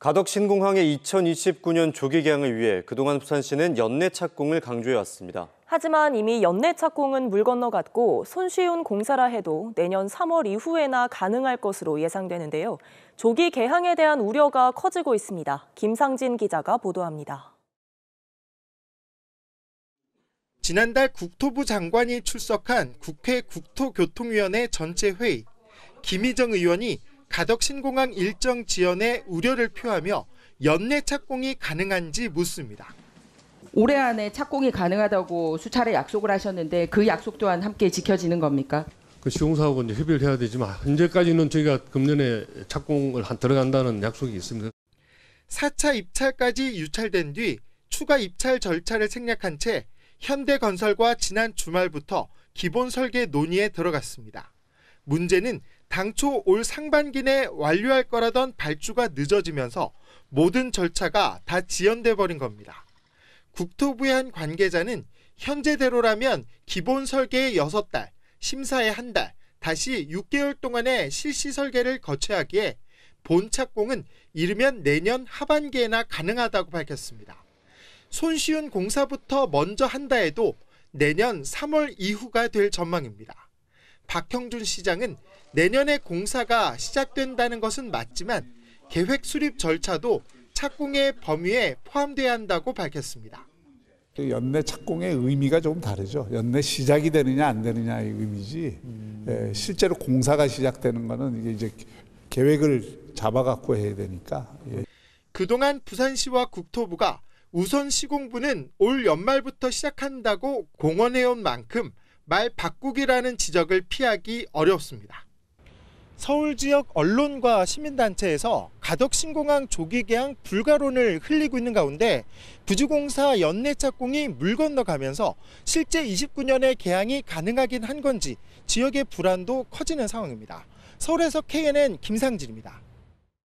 가덕 신공항의 2029년 조기 개항을 위해 그동안 부산시는 연내 착공을 강조해 왔습니다. 하지만 이미 연내 착공은 물 건너갔고 손쉬운 공사라 해도 내년 3월 이후에나 가능할 것으로 예상되는데요. 조기 개항에 대한 우려가 커지고 있습니다. 김상진 기자가 보도합니다. 지난달 국토부 장관이 출석한 국회 국토교통위원회 전체 회의. 김희정 의원이 가덕신공항 일정 지연에 우려를 표하며 연내 착공이 가능한지 묻습니다. 올해 안에 착공이 가능하다고 수차례 약속을 하셨는데 그 약속 또한 함께 지켜지는 겁니까? 그 시공사하고 이제 협의를 해야 되지만 현재까지는 저희가 금년에 착공을 들어간다는 약속이 있습니다. 4차 입찰까지 유찰된 뒤 추가 입찰 절차를 생략한 채 현대건설과 지난 주말부터 기본 설계 논의에 들어갔습니다. 문제는 당초 올 상반기 내 완료할 거라던 발주가 늦어지면서 모든 절차가 다 지연돼 버린 겁니다. 국토부의 한 관계자는 현재대로라면 기본 설계의 6달, 심사의 1달, 다시 6개월 동안의 실시 설계를 거쳐야 기에본 착공은 이르면 내년 하반기에나 가능하다고 밝혔습니다. 손쉬운 공사부터 먼저 한다 해도 내년 3월 이후가 될 전망입니다. 박형준 시장은 내년에 공사가 시작된다는 것은 맞지만 계획 수립 절차도 착공의 범위에 포함돼야 한다고 밝혔습니다. 연내 착공의 의미가 조금 다르죠. 연내 시작이 되느냐 안 되느냐의 의미지. 음. 예, 실제로 공사가 시작되는 것은 이게 이제 계획을 잡아갖고 해야 되니까. 예. 그동안 부산시와 국토부가 우선 시공부는 올 연말부터 시작한다고 공언해온 만큼 말 바꾸기라는 지적을 피하기 어렵습니다. 서울 지역 언론과 시민단체에서 가덕신공항 조기개항 불가론을 흘리고 있는 가운데 부지공사 연내착공이 물 건너가면서 실제 29년에 개항이 가능하긴 한 건지 지역의 불안도 커지는 상황입니다. 서울에서 KNN 김상진입니다.